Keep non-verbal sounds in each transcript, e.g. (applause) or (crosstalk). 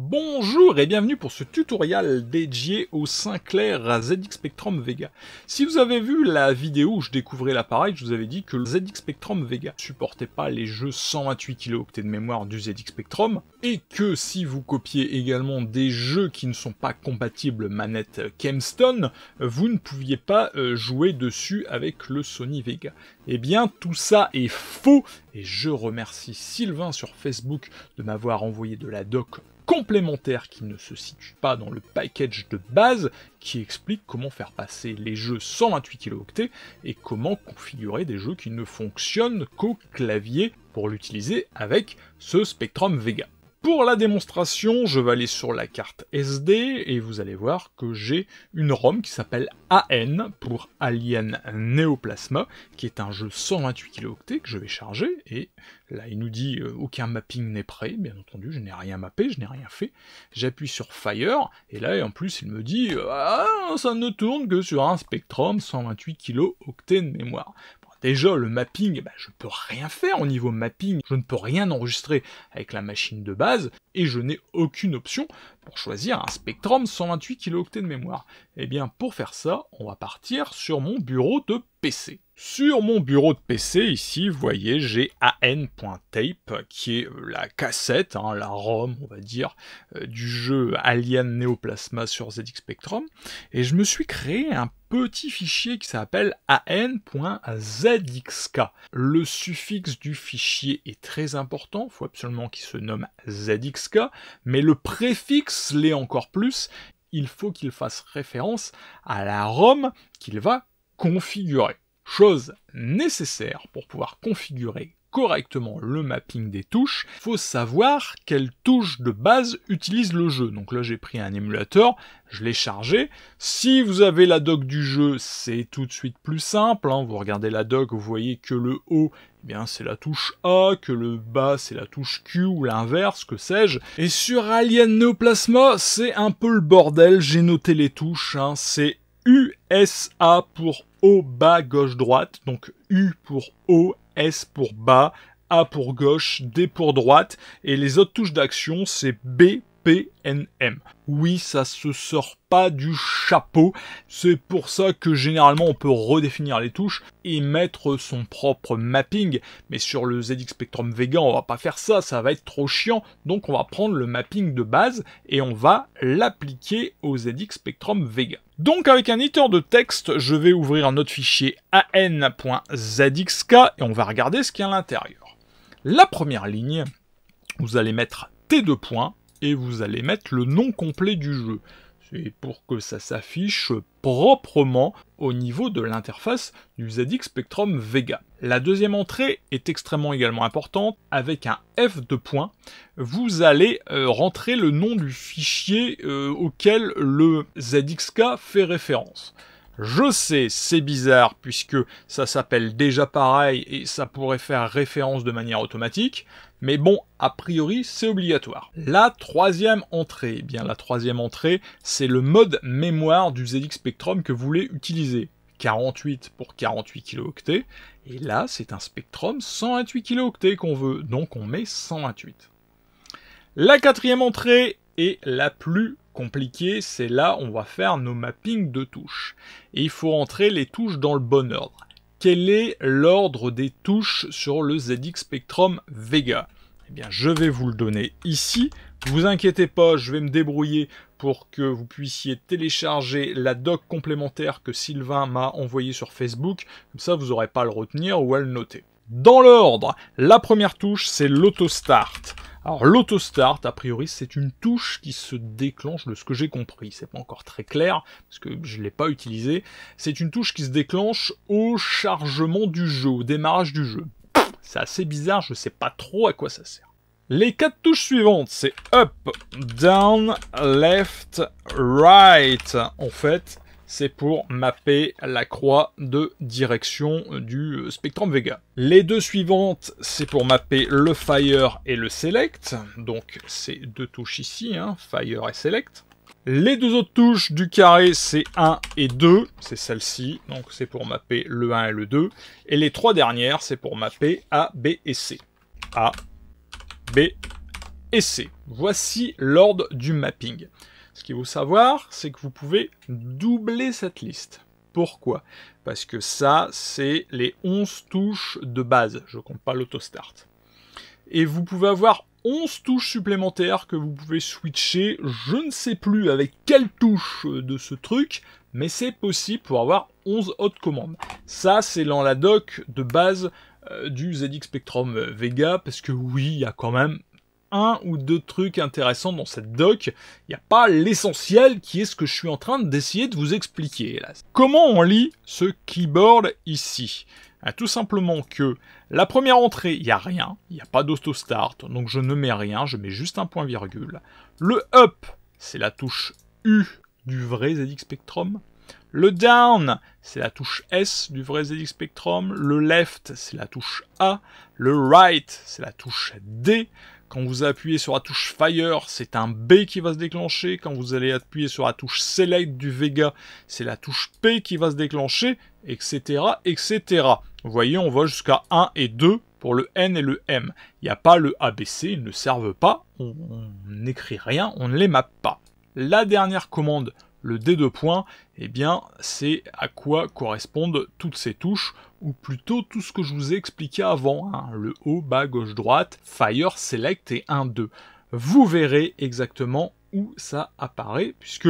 Bonjour et bienvenue pour ce tutoriel dédié au Sinclair ZX Spectrum Vega. Si vous avez vu la vidéo où je découvrais l'appareil, je vous avais dit que le ZX Spectrum Vega ne supportait pas les jeux 128 kilooctets de mémoire du ZX Spectrum, et que si vous copiez également des jeux qui ne sont pas compatibles manette Kemstone, vous ne pouviez pas euh, jouer dessus avec le Sony Vega. Eh bien, tout ça est faux, et je remercie Sylvain sur Facebook de m'avoir envoyé de la doc complémentaire qui ne se situe pas dans le package de base qui explique comment faire passer les jeux 128 kilooctets et comment configurer des jeux qui ne fonctionnent qu'au clavier pour l'utiliser avec ce Spectrum Vega. Pour la démonstration, je vais aller sur la carte SD et vous allez voir que j'ai une ROM qui s'appelle AN pour Alien Neoplasma, qui est un jeu 128 kilooctets que je vais charger. Et là, il nous dit euh, aucun mapping n'est prêt. Bien entendu, je n'ai rien mappé, je n'ai rien fait. J'appuie sur Fire et là, en plus, il me dit ah, ça ne tourne que sur un Spectrum 128 kilooctets de mémoire. Déjà, le mapping, bah, je ne peux rien faire au niveau mapping, je ne peux rien enregistrer avec la machine de base, et je n'ai aucune option pour choisir un Spectrum 128 kilooctets de mémoire. Eh bien, pour faire ça, on va partir sur mon bureau de PC. Sur mon bureau de PC, ici, vous voyez, j'ai an.tape, qui est euh, la cassette, hein, la ROM, on va dire, euh, du jeu Alien Neoplasma sur ZX Spectrum. Et je me suis créé un petit fichier qui s'appelle an.zxk. Le suffixe du fichier est très important, il faut absolument qu'il se nomme zxk, mais le préfixe l'est encore plus, il faut qu'il fasse référence à la ROM qu'il va configurer. Chose nécessaire pour pouvoir configurer correctement le mapping des touches, faut savoir quelles touches de base utilise le jeu. Donc là, j'ai pris un émulateur, je l'ai chargé. Si vous avez la doc du jeu, c'est tout de suite plus simple. Hein. Vous regardez la doc, vous voyez que le haut, eh bien c'est la touche A, que le bas c'est la touche Q ou l'inverse, que sais-je. Et sur Alien Neoplasma, c'est un peu le bordel. J'ai noté les touches. Hein. C'est USA pour haut, bas, gauche, droite. Donc U pour haut, S pour bas, A pour gauche, D pour droite, et les autres touches d'action, c'est B oui, ça se sort pas du chapeau. C'est pour ça que généralement on peut redéfinir les touches et mettre son propre mapping. Mais sur le ZX Spectrum Vega, on va pas faire ça, ça va être trop chiant. Donc on va prendre le mapping de base et on va l'appliquer au ZX Spectrum Vega. Donc avec un éditeur de texte, je vais ouvrir un autre fichier an.zxk et on va regarder ce qu'il y a à l'intérieur. La première ligne, vous allez mettre T2 points, et vous allez mettre le nom complet du jeu. C'est pour que ça s'affiche proprement au niveau de l'interface du ZX Spectrum Vega. La deuxième entrée est extrêmement également importante. Avec un F de point, vous allez euh, rentrer le nom du fichier euh, auquel le ZXK fait référence. Je sais, c'est bizarre puisque ça s'appelle déjà pareil et ça pourrait faire référence de manière automatique, mais bon, a priori, c'est obligatoire. La troisième entrée, eh bien la troisième entrée, c'est le mode mémoire du ZX Spectrum que vous voulez utiliser. 48 pour 48 kilooctets, et là c'est un Spectrum 128 kilooctets qu'on veut, donc on met 128. La quatrième entrée est la plus compliqué, c'est là on va faire nos mappings de touches. Et il faut rentrer les touches dans le bon ordre. Quel est l'ordre des touches sur le ZX Spectrum Vega Eh bien, je vais vous le donner ici. Vous inquiétez pas, je vais me débrouiller pour que vous puissiez télécharger la doc complémentaire que Sylvain m'a envoyée sur Facebook. Comme ça, vous n'aurez pas à le retenir ou à le noter. Dans l'ordre, la première touche, c'est l'auto-start. Alors Start, a priori, c'est une touche qui se déclenche de ce que j'ai compris. C'est pas encore très clair, parce que je ne l'ai pas utilisé. C'est une touche qui se déclenche au chargement du jeu, au démarrage du jeu. C'est assez bizarre, je sais pas trop à quoi ça sert. Les quatre touches suivantes, c'est up, down, left, right. En fait, c'est pour mapper la croix de direction du spectrum Vega. Les deux suivantes, c'est pour mapper le Fire et le Select, donc ces deux touches ici, hein, Fire et Select. Les deux autres touches du carré, c'est 1 et 2, c'est celle-ci, donc c'est pour mapper le 1 et le 2. Et les trois dernières, c'est pour mapper A, B et C. A, B et C. Voici l'ordre du mapping. Ce qu'il faut savoir, c'est que vous pouvez doubler cette liste. Pourquoi Parce que ça, c'est les 11 touches de base. Je compte pas l'autostart. Et vous pouvez avoir 11 touches supplémentaires que vous pouvez switcher, je ne sais plus avec quelle touche de ce truc, mais c'est possible pour avoir 11 autres commandes. Ça, c'est dans la doc de base euh, du ZX Spectrum euh, Vega, parce que oui, il y a quand même un ou deux trucs intéressants dans cette doc. Il n'y a pas l'essentiel qui est ce que je suis en train d'essayer de vous expliquer. Comment on lit ce keyboard ici eh, Tout simplement que la première entrée, il n'y a rien. Il n'y a pas d'auto-start, donc je ne mets rien. Je mets juste un point virgule. Le up, c'est la touche U du vrai ZX Spectrum. Le down, c'est la touche S du vrai ZX Spectrum. Le left, c'est la touche A. Le right, c'est la touche D. Quand vous appuyez sur la touche Fire, c'est un B qui va se déclencher. Quand vous allez appuyer sur la touche Select du Vega, c'est la touche P qui va se déclencher, etc., etc. Vous voyez, on va jusqu'à 1 et 2 pour le N et le M. Il n'y a pas le ABC, ils ne servent pas, on n'écrit rien, on ne les mappe pas. La dernière commande le D2 point, eh bien c'est à quoi correspondent toutes ces touches, ou plutôt tout ce que je vous ai expliqué avant, hein. le haut, bas, gauche, droite, fire, select et 1, 2. Vous verrez exactement où ça apparaît, puisque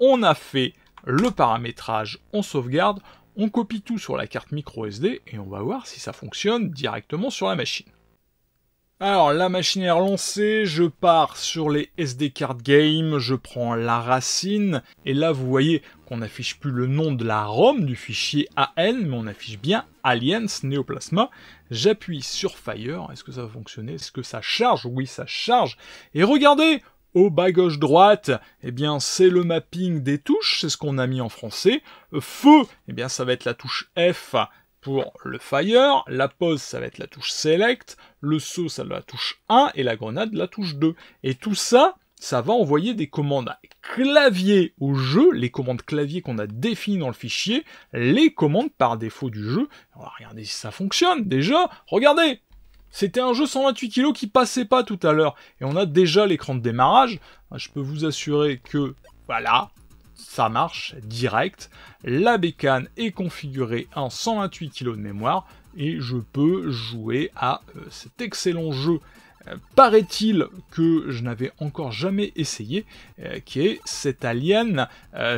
on a fait le paramétrage, on sauvegarde, on copie tout sur la carte micro SD et on va voir si ça fonctionne directement sur la machine. Alors, la machine est relancée, je pars sur les SD Card Game, je prends la racine, et là vous voyez qu'on n'affiche plus le nom de la ROM du fichier AN, mais on affiche bien Aliens Neoplasma. J'appuie sur Fire, est-ce que ça va fonctionner Est-ce que ça charge Oui, ça charge. Et regardez, au bas gauche droite, eh bien c'est le mapping des touches, c'est ce qu'on a mis en français. Feu, et eh bien ça va être la touche F pour le fire, la pause ça va être la touche select, le saut ça va la touche 1 et la grenade la touche 2. Et tout ça, ça va envoyer des commandes clavier au jeu, les commandes clavier qu'on a définies dans le fichier, les commandes par défaut du jeu. On va regarder si ça fonctionne déjà. Regardez c'était un jeu 128 kg qui passait pas tout à l'heure. Et on a déjà l'écran de démarrage. Je peux vous assurer que, voilà, ça marche direct. La bécane est configurée en 128 kg de mémoire et je peux jouer à euh, cet excellent jeu. Euh, paraît-il que je n'avais encore jamais essayé, euh, qui est cet alien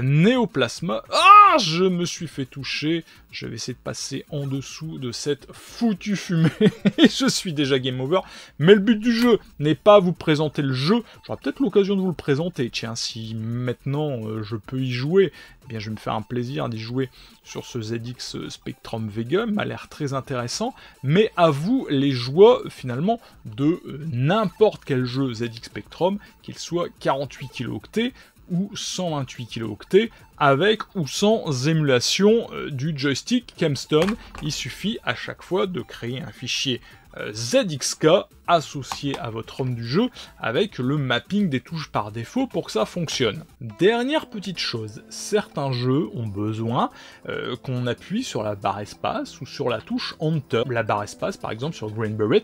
néoplasma. Ah, je me suis fait toucher, je vais essayer de passer en dessous de cette foutue fumée. et (laughs) je suis déjà game over. Mais le but du jeu n'est pas vous présenter le jeu. J'aurai peut-être l'occasion de vous le présenter. Tiens, si maintenant euh, je peux y jouer, eh bien je vais me faire un plaisir d'y jouer sur ce ZX Spectrum Vega. m'a l'air très intéressant. Mais à vous, les joies, finalement, de euh, n'importe quel jeu ZX Spectrum, qu'il soit 48 octets ou 128 kilooctets avec ou sans émulation euh, du joystick CamStone. Il suffit à chaque fois de créer un fichier euh, ZXK associé à votre homme du jeu avec le mapping des touches par défaut pour que ça fonctionne. Dernière petite chose, certains jeux ont besoin euh, qu'on appuie sur la barre espace ou sur la touche Enter. La barre espace par exemple sur Green Beret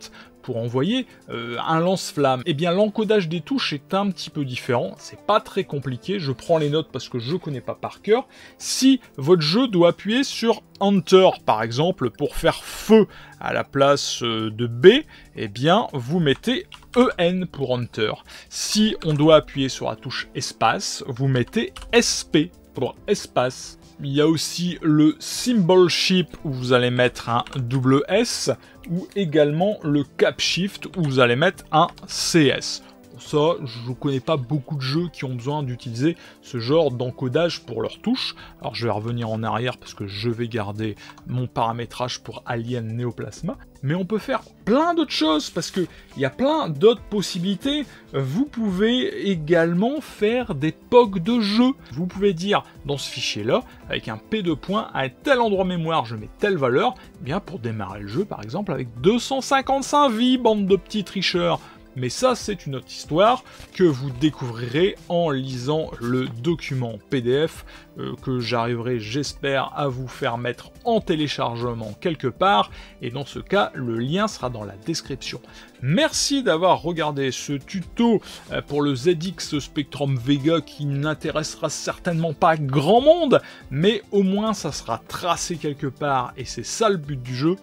pour envoyer euh, un lance-flamme. et eh bien l'encodage des touches est un petit peu différent, c'est pas très compliqué, je prends les notes parce que je connais pas par cœur. Si votre jeu doit appuyer sur Enter par exemple pour faire feu à la place euh, de B, et eh bien vous mettez EN pour Enter. Si on doit appuyer sur la touche espace, vous mettez SP pour espace. Il y a aussi le symbol ship où vous allez mettre un double S ou également le cap shift où vous allez mettre un CS ça, je ne connais pas beaucoup de jeux qui ont besoin d'utiliser ce genre d'encodage pour leurs touches. Alors je vais revenir en arrière parce que je vais garder mon paramétrage pour Alien Neoplasma. Mais on peut faire plein d'autres choses parce qu'il y a plein d'autres possibilités. Vous pouvez également faire des POG de jeu. Vous pouvez dire dans ce fichier-là, avec un P de point à tel endroit mémoire, je mets telle valeur. Eh bien pour démarrer le jeu, par exemple, avec 255 vies, bande de petits tricheurs. Mais ça, c'est une autre histoire que vous découvrirez en lisant le document PDF euh, que j'arriverai, j'espère, à vous faire mettre en téléchargement quelque part. Et dans ce cas, le lien sera dans la description. Merci d'avoir regardé ce tuto euh, pour le ZX Spectrum Vega qui n'intéressera certainement pas grand monde, mais au moins ça sera tracé quelque part et c'est ça le but du jeu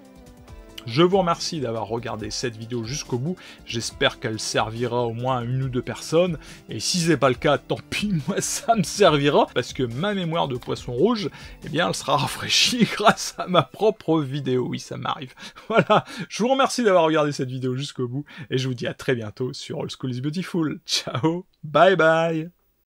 je vous remercie d'avoir regardé cette vidéo jusqu'au bout, j'espère qu'elle servira au moins une ou deux personnes, et si c'est pas le cas, tant (laughs) pis, moi ça me servira, parce que ma mémoire de poisson rouge, eh bien elle sera rafraîchie (laughs) grâce à ma propre vidéo, oui ça m'arrive. (laughs) Voilà, je vous remercie d'avoir regardé cette vidéo jusqu'au bout, et je vous dis à très bientôt sur All School is Beautiful. Ciao, bye bye